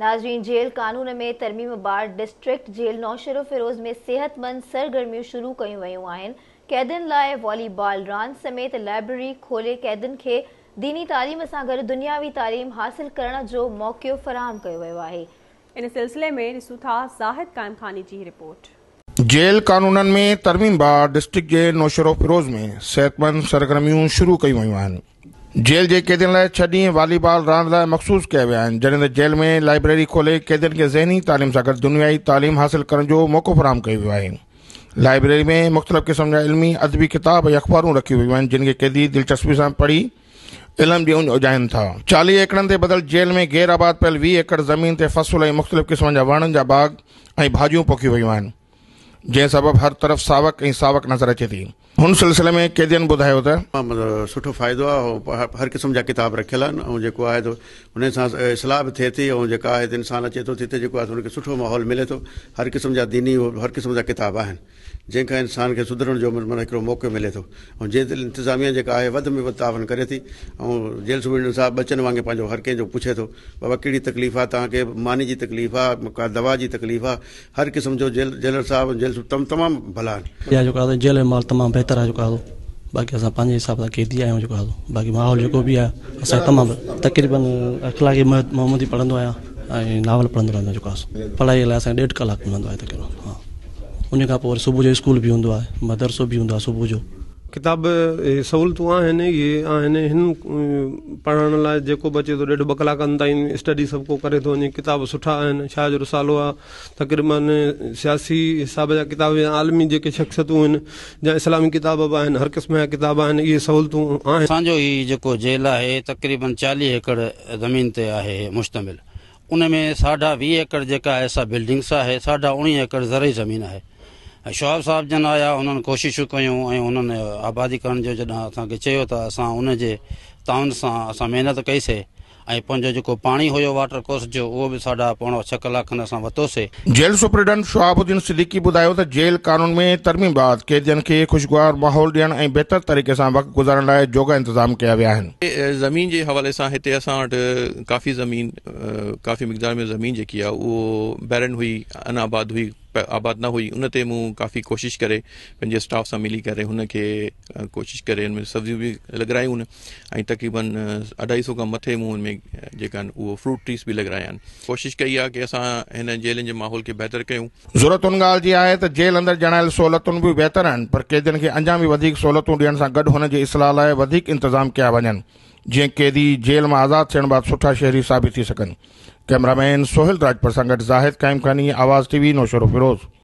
नाज़रीन जेल कानून में तरमीम बार डिस्ट्रिक्ट जेल नौशरो फ़िरोज़ में सिहतमंद सरगर्मियूं शुरु कयूं वयूं आहिनि कैदियुनि लाइ वॉलीबॉल रांदि समेत लाइब्रेरी खोले कैदियुनि खे दिनी तालीम सां गॾु दुनियावी तालीम हासिल करण जो मौक़ो फरहम कयो वियो आहे जेलमीम बार डिस्ट्रिक्ट जे सिहतमंद सरगर्मियूं आहिनि जेल के कैदियुनि लाइ छॾी वॉलीबॉल रांदि मखसूस कया विया आहिनि जेल में लाइब्रेरी खोले कैदियुनि के ज़हनी तालीम सां गॾु दुनियाई तालीम हासिल कर मौक़ो फराम कयो वियो लाइब्रेरी में मुख़्तलिफ़ क़िस्म जा इल्मी अदबी किताब ऐं अख़बारूं रखियूं वियूं आहिनि कैदी दिलचस्पी सां पढ़ी इल्म ॾियूं उजाइनि था चाली एकड़नि ते बदल जेल में गैर आबाद पयल वीह एकड़ ज़मीन ते फसल ऐं मुख़्तलिफ़ किस्म जा वणनि जा बाग ऐं भाॼियूं पोखियूं वियूं जंहिं सबब हर तरफ़ सावक ऐं सावक नज़र अचे थी हुन सिलसिले में केदियन ॿुधायो त मतलब सुठो फ़ाइदो आहे हर क़िस्म जा किताब रखियल आहिनि ऐं जेको आहे त तो हुन सां इस्लाह बि थिए थी ऐं जेका आहे त इंसानु अचे थो जिते जेको आहे हुनखे सुठो माहौल मिले थो हर क़िस्म जा दीनी हर क़िस्म जा किताब आहिनि जंहिंखां इंसान खे सुधरण जो माना हिकिड़ो मौक़ो मिले थो ऐं जेल इंतिज़ामिया जेका आहे वधि में वधि तावन करे थी ऐं जेल सुबीडन साहिबु बचन वांगुरु पंहिंजो हर कंहिंजो पुछे थो बाबा कहिड़ी तकलीफ़ आहे तव्हांखे मानी जी तकलीफ़ आहे का दवा जी तकलीफ़ आहे हर क़िस्म जो जेल जेलर साहिबु जेल तमामु भला जेको आहे जेल जो माल तमामु बहितरु आहे जेको हलो बाक़ी असां पंहिंजे हिसाब सां कैदी आहियूं जेको हलो बाक़ी माहौल जेको बि आहे असां तमामु तक़रीबन अखलाकी मोहम्मद ई पढ़ंदो आहियां ऐं नावल पढ़ंदो आहियां जेको आहे पढ़ाईअ लाइ असांखे ॾेढ कलाकु मिलंदो आहे तक़रीबनि हा उन खां पोइ वरी सुबुह जो स्कूल बि हूंदो आहे मदरसो बि हूंदो आहे सुबुह जो किताब सहूलतूं आहिनि इहे आहिनि हिन पढ़ण लाइ जेको बि अचे थो ॾेढ ॿ कलाकनि ताईं स्टडी सभु को करे थो वञे किताब सुठा आहिनि शाह जो रसालो आहे तक़रीबन सियासी हिसाब जा किताब या आलमी जेके शख़्सियतूं आहिनि या इस्लामी किताब बि आहिनि हर क़िस्म जा किताब आहिनि इहे सहूलतूं आहिनि असांजो ई जेको जेल आहे तक़रीबन चालीह एकड़ ज़मीन ते आहे मुश्तमिल उन में साढा वीह एकड़ जेका आहे सा बिल्डिंग्स आहे साढा उणिवीह एकड़ ज़रई ज़मीन आहे शब साहब जन आया उन्हनि कोशिशूं कयूं ऐं आबादी करण जो जॾहिं असांखे चयो त असां ताउन सां असां महिनत कईसीं ऐं पंहिंजो जेको पाणी हुयो वाटर कोर्स जो उहो बि साढा पोणा छह कलाक असां वरितोसीं जेल ॿुधायो त जेल कानून में खे माहौल ऐं बहितर तरीक़े सां वक़्तु गुज़ारण लाइ जोगा इंतज़ाम कया विया आहिनि ज़मीन जे हवाले सां हिते असां वटि काफ़ी ज़मीन काफ़ी मक़दार में ज़मीन जेकी आहे उहो हुई हुई आबाद न हुई उन ते मूं काफ़ी कोशिश करे पंहिंजे स्टाफ सां मिली करे हुन खे कोशिशि करे हुन में सब्जियूं बि लॻारायूं आहिनि ऐं तक़रीबन अढाई सौ खां मथे मूं हुन में जेका आहिनि उहो फ्रूट ट्रीस बि लॻाराया आहिनि कोशिशि कई आहे की असां हिन जेलनि जे माहौल खे बहितर कयूं ज़रूरतुनि ॻाल्हि जी आहे त जेल अंदरि ॼणायल सहूलियतूं बि बहितर आहिनि पर कैदियुनि खे अञा बि वधीक सहूलियतूं ॾियण सां गॾु हुन हुनजे इस्लाह लाइ वधीक इंतज़ाम कया वञनि जैं कैदी जेल में आज़ाद थियण बाद सुठा शहरी साबित थी कैमरामैन सोहिल राजपुर सां गॾु ज़ाहिद खानी आवाज़ टीवी नौशरो फिरोज़